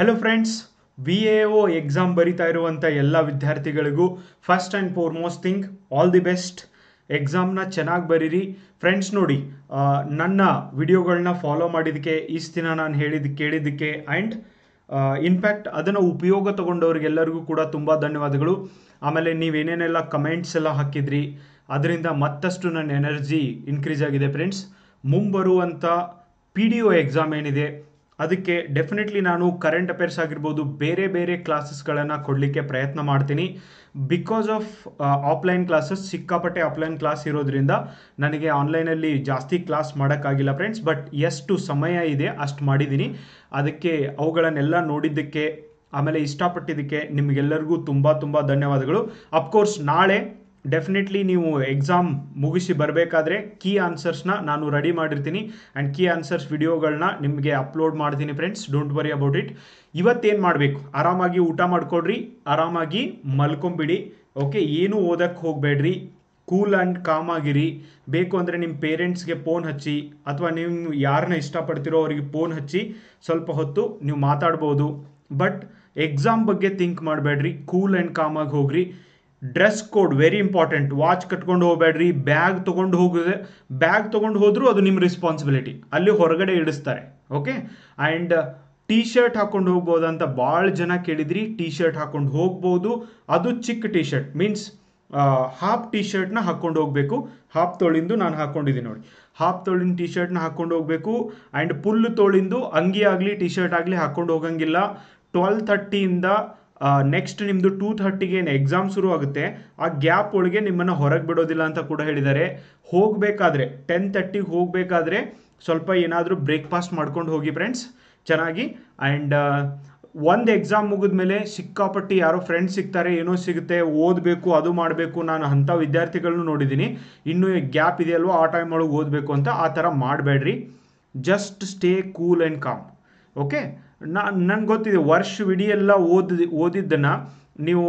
hello friends V A O exam ಬರಿತಾ ಇರುವಂಥ ಎಲ್ಲ ವಿದ್ಯಾರ್ಥಿಗಳಿಗೂ first and most thing all the best ಎಕ್ಸಾಮ್ನ ಚೆನ್ನಾಗಿ ಬರೀರಿ ಫ್ರೆಂಡ್ಸ್ ನೋಡಿ ನನ್ನ ವಿಡಿಯೋಗಳನ್ನ ಫಾಲೋ ಮಾಡಿದ್ದಕ್ಕೆ ಇಷ್ಟು ದಿನ ನಾನು ಹೇಳಿದ ಕೇಳಿದ್ದಕ್ಕೆ ಆ್ಯಂಡ್ ಇನ್ಫ್ಯಾಕ್ಟ್ ಅದನ್ನು ಉಪಯೋಗ ತಗೊಂಡವ್ರಿಗೆಲ್ಲರಿಗೂ ಕೂಡ ತುಂಬ ಧನ್ಯವಾದಗಳು ಆಮೇಲೆ ನೀವೇನೇನೆಲ್ಲ ಕಮೆಂಟ್ಸ್ ಎಲ್ಲ ಹಾಕಿದ್ರಿ ಅದರಿಂದ ಮತ್ತಷ್ಟು ನನ್ನ ಎನರ್ಜಿ ಇನ್ಕ್ರೀಸ್ ಆಗಿದೆ ಫ್ರೆಂಡ್ಸ್ ಮುಂಬರುವಂಥ ಪಿ ಡಿ ಒ ಎಕ್ಸಾಮ್ ಏನಿದೆ ಅದಕ್ಕೆ ಡೆಫಿನೆಟ್ಲಿ ನಾನು ಕರೆಂಟ್ ಅಫೇರ್ಸ್ ಆಗಿರ್ಬೋದು ಬೇರೆ ಬೇರೆ ಕ್ಲಾಸಸ್ಗಳನ್ನು ಕೊಡಲಿಕ್ಕೆ ಪ್ರಯತ್ನ ಮಾಡ್ತೀನಿ ಬಿಕಾಸ್ ಆಫ್ ಆಫ್ಲೈನ್ ಕ್ಲಾಸಸ್ ಸಿಕ್ಕಾಪಟ್ಟೆ ಆಫ್ಲೈನ್ ಕ್ಲಾಸ್ ಇರೋದ್ರಿಂದ ನನಗೆ ಆನ್ಲೈನಲ್ಲಿ ಜಾಸ್ತಿ ಕ್ಲಾಸ್ ಮಾಡೋಕ್ಕಾಗಿಲ್ಲ ಫ್ರೆಂಡ್ಸ್ ಬಟ್ ಎಷ್ಟು ಸಮಯ ಇದೆ ಅಷ್ಟು ಮಾಡಿದ್ದೀನಿ ಅದಕ್ಕೆ ಅವುಗಳನ್ನೆಲ್ಲ ನೋಡಿದ್ದಕ್ಕೆ ಆಮೇಲೆ ಇಷ್ಟಪಟ್ಟಿದ್ದಕ್ಕೆ ನಿಮಗೆಲ್ಲರಿಗೂ ತುಂಬ ತುಂಬ ಧನ್ಯವಾದಗಳು ಅಫ್ಕೋರ್ಸ್ ನಾಳೆ ಡೆಫಿನೆಟ್ಲಿ ನೀವು ಎಕ್ಸಾಮ್ ಮುಗಿಸಿ ಬರಬೇಕಾದ್ರೆ ಕೀ ಆನ್ಸರ್ಸ್ನ ನಾನು ರೆಡಿ ಮಾಡಿರ್ತೀನಿ ಆ್ಯಂಡ್ ಕೀ ಆನ್ಸರ್ಸ್ ವಿಡಿಯೋಗಳನ್ನ ನಿಮಗೆ ಅಪ್ಲೋಡ್ ಮಾಡ್ತೀನಿ friends don't worry about it ಇವತ್ತೇನು ಮಾಡಬೇಕು ಆರಾಮಾಗಿ ಊಟ ಮಾಡಿಕೊಡ್ರಿ ಆರಾಮಾಗಿ ಮಲ್ಕೊಂಬಿಡಿ ಓಕೆ ಏನೂ ಓದಕ್ಕೆ ಹೋಗಬೇಡ್ರಿ ಕೂಲ್ ಆ್ಯಂಡ್ ಕಾಮ್ ಆಗಿರಿ ಬೇಕು ಅಂದರೆ ನಿಮ್ಮ ಪೇರೆಂಟ್ಸ್ಗೆ ಫೋನ್ ಹಚ್ಚಿ ಅಥವಾ ನೀವು ಯಾರನ್ನ ಇಷ್ಟಪಡ್ತಿರೋ ಅವರಿಗೆ ಫೋನ್ ಹಚ್ಚಿ ಸ್ವಲ್ಪ ಹೊತ್ತು ನೀವು ಮಾತಾಡ್ಬೋದು ಬಟ್ ಎಕ್ಸಾಮ್ ಬಗ್ಗೆ ಥಿಂಕ್ ಮಾಡಬೇಡ್ರಿ ಕೂಲ್ ಆ್ಯಂಡ್ ಕಾಮಾಗಿ ಹೋಗ್ರಿ dress code very important watch ಕಟ್ಕೊಂಡು ಹೋಗಬೇಡ್ರಿ ಬ್ಯಾಗ್ ತೊಗೊಂಡು ಹೋಗಿದೆ ಬ್ಯಾಗ್ ತೊಗೊಂಡು ಹೋದರೂ ಅದು ನಿಮ್ಮ ರೆಸ್ಪಾನ್ಸಿಬಿಲಿಟಿ ಅಲ್ಲಿ ಹೊರಗಡೆ ಇಡಿಸ್ತಾರೆ ಓಕೆ ಆ್ಯಂಡ್ ಟೀ ಶರ್ಟ್ ಹಾಕೊಂಡು ಹೋಗ್ಬೋದು ಅಂತ ಭಾಳ ಜನ ಕೇಳಿದ್ರಿ ಟೀ ಶರ್ಟ್ ಹಾಕೊಂಡು ಹೋಗ್ಬೋದು ಅದು ಚಿಕ್ಕ T shirt means half T ಶರ್ಟ್ನ ಹಾಕ್ಕೊಂಡು ಹೋಗಬೇಕು ಹಾಫ್ ತೊಳಿಂದು ನಾನು ಹಾಕ್ಕೊಂಡಿದ್ದೀನಿ ನೋಡಿ ಹಾಫ್ ತೋಳಿನ ಟೀ ಶರ್ಟ್ನ ಹಾಕ್ಕೊಂಡು ಹೋಗಬೇಕು ಆ್ಯಂಡ್ ಫುಲ್ ತೊಳಿಂದು ಅಂಗಿ ಆಗಲಿ ಟೀ ಶರ್ಟ್ ಆಗಲಿ ಹಾಕ್ಕೊಂಡು ಹೋಗಂಗಿಲ್ಲ ಟ್ವೆಲ್ ಥರ್ಟಿಯಿಂದ ನೆಕ್ಸ್ಟ್ ನಿಮ್ಮದು ಟೂ ಥರ್ಟಿಗೆ ಏನು ಎಕ್ಸಾಮ್ ಶುರು ಆಗುತ್ತೆ ಆ ಗ್ಯಾಪ್ ಒಳಗೆ ನಿಮ್ಮನ್ನು ಹೊರಗೆ ಬಿಡೋದಿಲ್ಲ ಅಂತ ಕೂಡ ಹೇಳಿದ್ದಾರೆ ಹೋಗಬೇಕಾದ್ರೆ ಟೆನ್ ತರ್ಟಿಗೆ ಹೋಗಬೇಕಾದ್ರೆ ಸ್ವಲ್ಪ ಏನಾದರೂ ಬ್ರೇಕ್ಫಾಸ್ಟ್ ಮಾಡ್ಕೊಂಡು ಹೋಗಿ ಫ್ರೆಂಡ್ಸ್ ಚೆನ್ನಾಗಿ ಆ್ಯಂಡ್ ಒಂದು ಎಕ್ಸಾಮ್ ಮುಗಿದ ಮೇಲೆ ಸಿಕ್ಕಾಪಟ್ಟಿ ಯಾರೋ ಫ್ರೆಂಡ್ಸ್ ಸಿಗ್ತಾರೆ ಏನೋ ಸಿಗುತ್ತೆ ಓದಬೇಕು ಅದು ಮಾಡಬೇಕು ನಾನು ಅಂಥ ವಿದ್ಯಾರ್ಥಿಗಳನ್ನು ನೋಡಿದ್ದೀನಿ ಇನ್ನೂ ಗ್ಯಾಪ್ ಇದೆಯಲ್ವೋ ಆ ಟೈಮ್ ಒಳಗೆ ಓದಬೇಕು ಅಂತ ಆ ಥರ ಮಾಡಬೇಡ್ರಿ just stay cool and calm okay ನಾನು ನನಗೆ ಗೊತ್ತಿದೆ ವರ್ಷವಿಡೀ ಎಲ್ಲ ಓದಿ ಓದಿದ್ದನ್ನು ನೀವು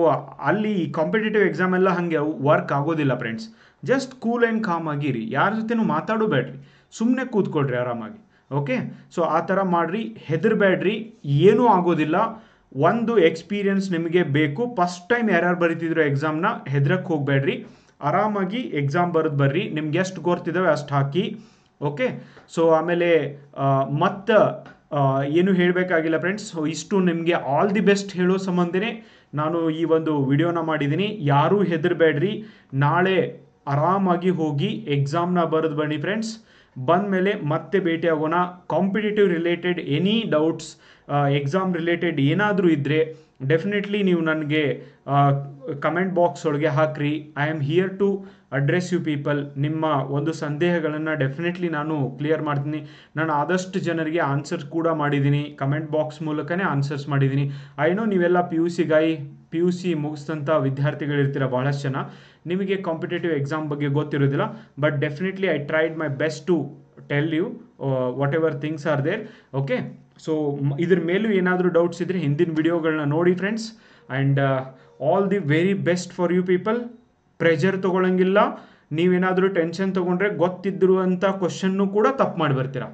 ಅಲ್ಲಿ ಕಾಂಪಿಟೇಟಿವ್ ಎಕ್ಸಾಮ್ ಎಲ್ಲ ಹಾಗೆ ವರ್ಕ್ ಆಗೋದಿಲ್ಲ friends just cool and calm ಆಗಿರಿ ಯಾರ ಜೊತೆನೂ ಮಾತಾಡಬೇಡ್ರಿ ಸುಮ್ಮನೆ ಕೂತ್ಕೊಳ್ರಿ ಆರಾಮಾಗಿ ಓಕೆ ಸೊ ಆ ಥರ ಮಾಡಿರಿ ಹೆದರಬೇಡ್ರಿ ಏನೂ ಆಗೋದಿಲ್ಲ ಒಂದು ಎಕ್ಸ್ಪೀರಿಯನ್ಸ್ ನಿಮಗೆ ಬೇಕು ಫಸ್ಟ್ ಟೈಮ್ ಯಾರ್ಯಾರು ಬರೀತಿದ್ರು ಎಕ್ಸಾಮ್ನ ಹೆದ್ರಕ್ಕೆ ಹೋಗಬೇಡ್ರಿ ಆರಾಮಾಗಿ ಎಕ್ಸಾಮ್ ಬರೆದು ಬರ್ರಿ ನಿಮ್ಗೆ ಎಷ್ಟು ಗೊತ್ತಿದ್ದಾವೆ ಅಷ್ಟು ಹಾಕಿ ಓಕೆ ಸೊ ಆಮೇಲೆ ಮತ್ತು ಏನು ಹೇಳಬೇಕಾಗಿಲ್ಲ ಫ್ರೆಂಡ್ಸ್ ಸೊ ಇಷ್ಟು ನಿಮಗೆ ಆಲ್ ದಿ ಬೆಸ್ಟ್ ಹೇಳೋ ಸಂಬಂಧನೇ ನಾನು ಈ ಒಂದು ವಿಡಿಯೋನ ಮಾಡಿದ್ದೀನಿ ಯಾರೂ ಹೆದರಬೇಡ್ರಿ ನಾಳೆ ಆರಾಮಾಗಿ ಹೋಗಿ ಎಕ್ಸಾಮ್ನ ಬರೆದು ಬನ್ನಿ ಫ್ರೆಂಡ್ಸ್ ಬಂದ ಮೇಲೆ ಮತ್ತೆ ಭೇಟಿಯಾಗೋಣ competitive related any doubts exam related ಏನಾದರೂ ಇದ್ದರೆ ಡೆಫಿನೆಟ್ಲಿ ನೀವು ನನಗೆ ಕಮೆಂಟ್ ಬಾಕ್ಸ್ ಒಳಗೆ ಹಾಕ್ರಿ I am here to address you people ನಿಮ್ಮ ಒಂದು ಸಂದೇಹಗಳನ್ನು ಡೆಫಿನೆಟ್ಲಿ ನಾನು ಕ್ಲಿಯರ್ ಮಾಡ್ತೀನಿ ನಾನು ಆದಷ್ಟು ಜನರಿಗೆ ಆನ್ಸರ್ಸ್ ಕೂಡ ಮಾಡಿದ್ದೀನಿ ಕಮೆಂಟ್ ಬಾಕ್ಸ್ ಮೂಲಕನೇ ಆನ್ಸರ್ಸ್ ಮಾಡಿದ್ದೀನಿ ಐ ನೋ ನೀವೆಲ್ಲ ಪಿ ಯು ಗಾಯಿ ಪಿ ಯು ಸಿ ಮುಗಿಸಿದಂಥ ವಿದ್ಯಾರ್ಥಿಗಳಿರ್ತೀರ ಭಾಳಷ್ಟು ಜನ ನಿಮಗೆ ಕಾಂಪಿಟೇಟಿವ್ ಎಕ್ಸಾಮ್ ಬಗ್ಗೆ ಗೊತ್ತಿರೋದಿಲ್ಲ but definitely I tried my best to tell you whatever things are there okay so ಇದ್ರ ಮೇಲೂ ಏನಾದರೂ ಡೌಟ್ಸ್ ಇದ್ದರೆ ಹಿಂದಿನ ವಿಡಿಯೋಗಳನ್ನ ನೋಡಿ friends and all the very best for you people pressure ತೊಗೊಳಂಗಿಲ್ಲ ನೀವೇನಾದರೂ ಟೆನ್ಷನ್ ತೊಗೊಂಡ್ರೆ ಗೊತ್ತಿದ್ದಿರುವಂಥ ಕ್ವಶನ್ನು ಕೂಡ ತಪ್ಪು ಮಾಡಿ ಬರ್ತೀರಾ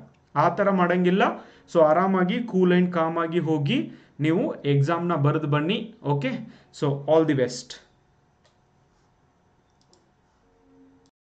ಆ ಥರ ಮಾಡೋಂಗಿಲ್ಲ ಸೊ ಆರಾಮಾಗಿ ಕೂಲ್ ಆ್ಯಂಡ್ ಕಾಮಾಗಿ ಹೋಗಿ ನೀವು ಎಕ್ಸಾಮ್ನ ಬರೆದು ಬನ್ನಿ okay so all the best